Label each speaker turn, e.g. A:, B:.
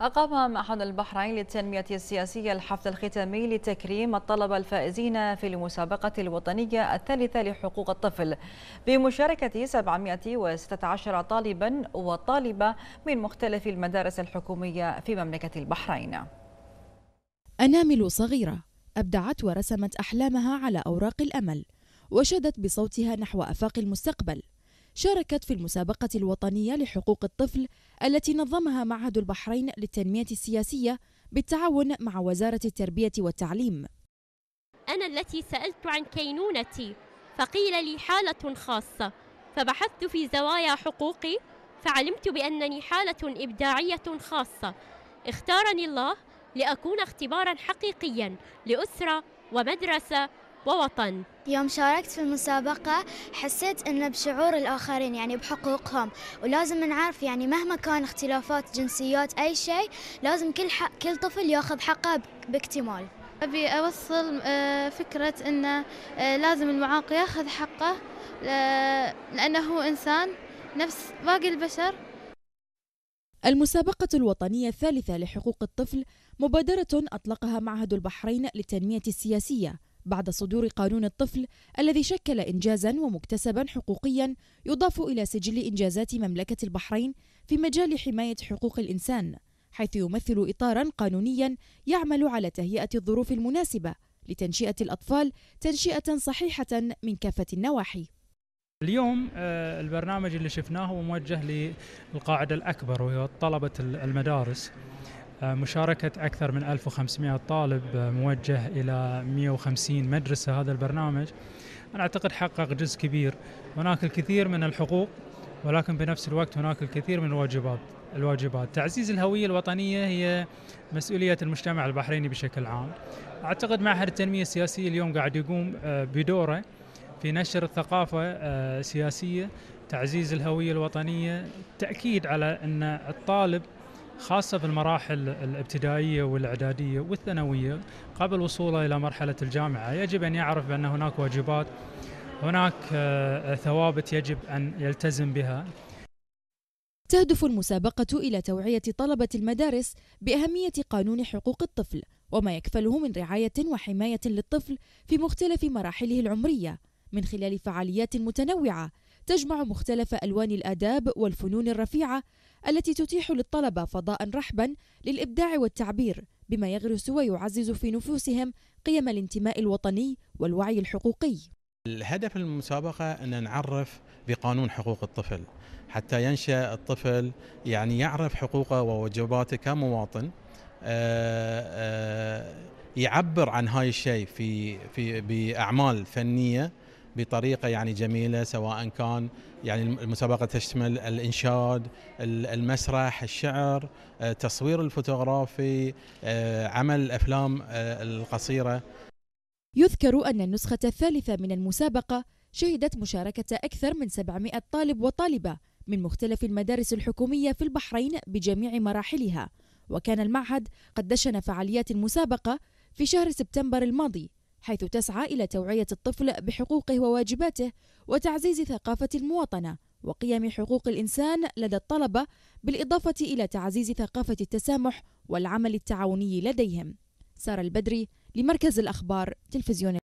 A: أقام معهد البحرين للتنمية السياسية الحفل الختامي لتكريم الطلبة الفائزين في المسابقة الوطنية الثالثة لحقوق الطفل بمشاركة 716 طالبا وطالبة من مختلف المدارس الحكومية في مملكة البحرين أنامل صغيرة أبدعت ورسمت أحلامها على أوراق الأمل وشادت بصوتها نحو أفاق المستقبل شاركت في المسابقة الوطنية لحقوق الطفل التي نظمها معهد البحرين للتنمية السياسية بالتعاون مع وزارة التربية والتعليم أنا التي سألت عن كينونتي فقيل لي حالة خاصة فبحثت في زوايا حقوقي فعلمت بأنني حالة إبداعية خاصة اختارني الله لأكون اختبارا حقيقيا لأسرة ومدرسة ووطن يوم شاركت في المسابقة حسيت أن بشعور الآخرين يعني بحقوقهم ولازم نعرف يعني مهما كان اختلافات جنسيات أي شيء لازم كل حق كل طفل ياخذ حقه باكتمال أبي أوصل آه، فكرة أنه آه، لازم المعاق ياخذ حقه لأنه هو إنسان نفس باقي البشر المسابقة الوطنية الثالثة لحقوق الطفل مبادرة أطلقها معهد البحرين للتنمية السياسية بعد صدور قانون الطفل الذي شكل إنجازا ومكتسبا حقوقيا يضاف إلى سجل إنجازات مملكة البحرين في مجال حماية حقوق الإنسان حيث يمثل إطارا قانونيا يعمل على تهيئة الظروف المناسبة لتنشئة الأطفال تنشئة صحيحة من كافة النواحي
B: اليوم آه، البرنامج اللي شفناه هو موجه للقاعدة الأكبر وهي طلبة المدارس مشاركة أكثر من 1500 طالب آه، موجه إلى 150 مدرسة هذا البرنامج أنا أعتقد حقق جزء كبير هناك الكثير من الحقوق ولكن بنفس الوقت هناك الكثير من الواجبات الواجبات تعزيز الهوية الوطنية هي مسؤولية المجتمع البحريني بشكل عام أعتقد معهد التنمية السياسية اليوم قاعد يقوم آه، بدوره في نشر الثقافة السياسية آه، تعزيز الهوية الوطنية تأكيد على أن الطالب خاصة في المراحل الابتدائية والإعدادية والثانوية قبل وصوله إلى مرحلة الجامعة يجب أن يعرف بأن هناك واجبات هناك آه، ثوابت يجب أن يلتزم بها
A: تهدف المسابقة إلى توعية طلبة المدارس بأهمية قانون حقوق الطفل وما يكفله من رعاية وحماية للطفل في مختلف مراحله العمرية من خلال فعاليات متنوعة تجمع مختلف ألوان الآداب والفنون الرفيعة التي تتيح للطلبة فضاء رحبا للإبداع والتعبير بما يغرس ويعزز في نفوسهم قيم الانتماء الوطني والوعي الحقوقي
C: الهدف المسابقة أن نعرف بقانون حقوق الطفل حتى ينشأ الطفل يعني يعرف حقوقه وواجباته كمواطن آه، آه، يعبر عن هاي الشيء في في بأعمال فنية بطريقه يعني جميله سواء كان يعني المسابقه تشمل الانشاد، المسرح، الشعر، التصوير آه، الفوتوغرافي، آه، عمل الافلام آه، القصيره. يذكر
A: ان النسخه الثالثه من المسابقه شهدت مشاركه اكثر من 700 طالب وطالبه من مختلف المدارس الحكوميه في البحرين بجميع مراحلها، وكان المعهد قد دشن فعاليات المسابقه في شهر سبتمبر الماضي حيث تسعى إلى توعية الطفل بحقوقه وواجباته وتعزيز ثقافة المواطنة وقيم حقوق الإنسان لدى الطلبة بالإضافة إلى تعزيز ثقافة التسامح والعمل التعاوني لديهم سارة البدري لمركز الأخبار تلفزيون